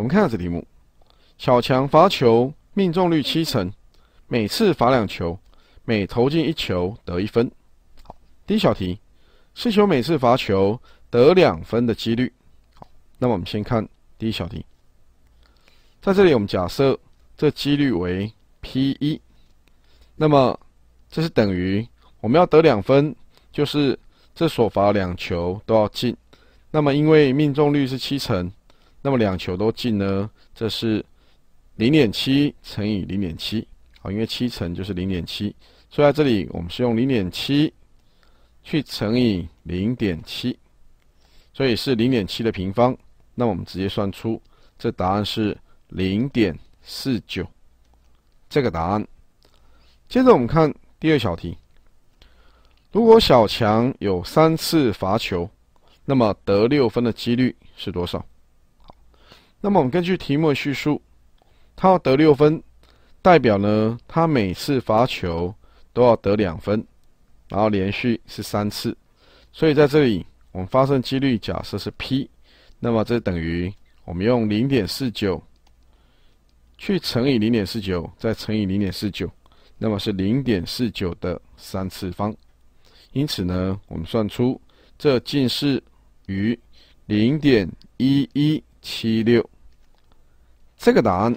我们看下这题目，小强罚球命中率七成，每次罚两球，每投进一球得一分。好，第一小题，是球每次罚球得两分的几率。好，那我们先看第一小题，在这里我们假设这几率为 p 一，那么这是等于我们要得两分，就是这所罚两球都要进，那么因为命中率是七成。那么两球都进呢？这是零点七乘以零点七啊，因为七乘就是零点七，所以在这里我们是用零点七去乘以零点七，所以是零点七的平方。那我们直接算出这答案是零点四九，这个答案。接着我们看第二小题：如果小强有三次罚球，那么得六分的几率是多少？那么我们根据题目叙述，他要得六分，代表呢他每次罚球都要得两分，然后连续是三次，所以在这里我们发生几率假设是 p，那么这等于我们用零点四九去乘以零点四九，再乘以零点四九，那么是零点四九的三次方，因此呢我们算出这近似于零点一一。七六，这个答案。